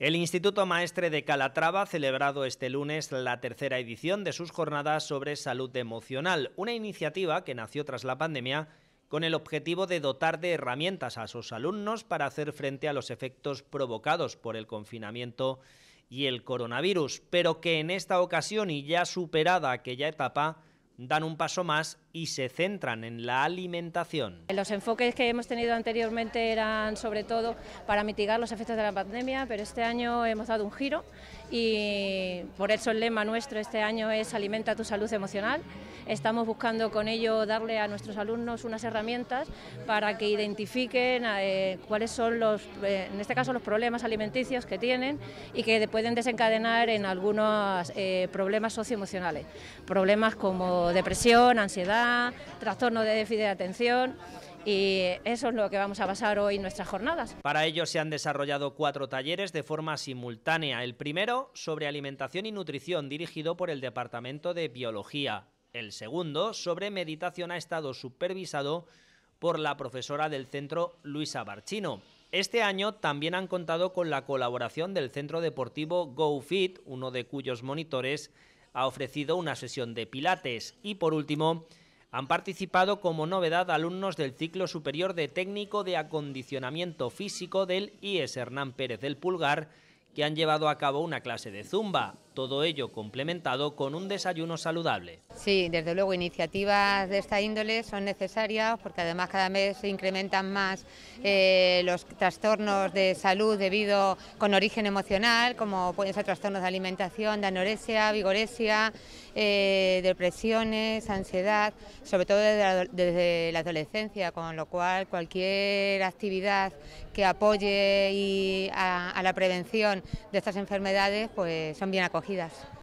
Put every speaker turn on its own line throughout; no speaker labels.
El Instituto Maestre de Calatrava ha celebrado este lunes la tercera edición de sus jornadas sobre salud emocional, una iniciativa que nació tras la pandemia con el objetivo de dotar de herramientas a sus alumnos para hacer frente a los efectos provocados por el confinamiento y el coronavirus, pero que en esta ocasión y ya superada aquella etapa, dan un paso más y se centran en la alimentación.
Los enfoques que hemos tenido anteriormente eran sobre todo para mitigar los efectos de la pandemia, pero este año hemos dado un giro y por eso el lema nuestro este año es Alimenta tu salud emocional. Estamos buscando con ello darle a nuestros alumnos unas herramientas para que identifiquen eh, cuáles son los, eh, en este caso, los problemas alimenticios que tienen y que pueden desencadenar en algunos eh, problemas socioemocionales. Problemas como depresión, ansiedad, trastorno de déficit de atención y eso es lo que vamos a basar hoy nuestras jornadas.
Para ello se han desarrollado cuatro talleres de forma simultánea. El primero sobre alimentación y nutrición dirigido por el Departamento de Biología. El segundo sobre meditación ha estado supervisado por la profesora del centro Luisa Barchino. Este año también han contado con la colaboración del centro deportivo GoFit, uno de cuyos monitores ha ofrecido una sesión de pilates y por último han participado como novedad alumnos del ciclo superior de técnico de acondicionamiento físico del IES Hernán Pérez del Pulgar, que han llevado a cabo una clase de zumba todo ello complementado con un desayuno saludable.
Sí, desde luego iniciativas de esta índole son necesarias porque además cada mes se incrementan más eh, los trastornos de salud debido con origen emocional, como pueden ser trastornos de alimentación, de anorexia, vigoresia, eh, depresiones, ansiedad, sobre todo desde la, adolescencia, con lo cual cualquier actividad que apoye a, la prevención de estas enfermedades pues son bien acogidas.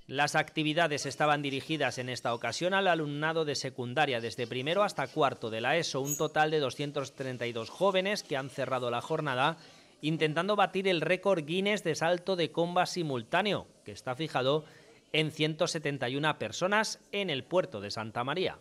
Las actividades estaban dirigidas en esta ocasión al alumnado de secundaria desde primero hasta cuarto de la ESO, un total de 232 jóvenes que han cerrado la jornada intentando batir el récord Guinness de salto de comba simultáneo, que está fijado en 171 personas en el puerto de Santa María.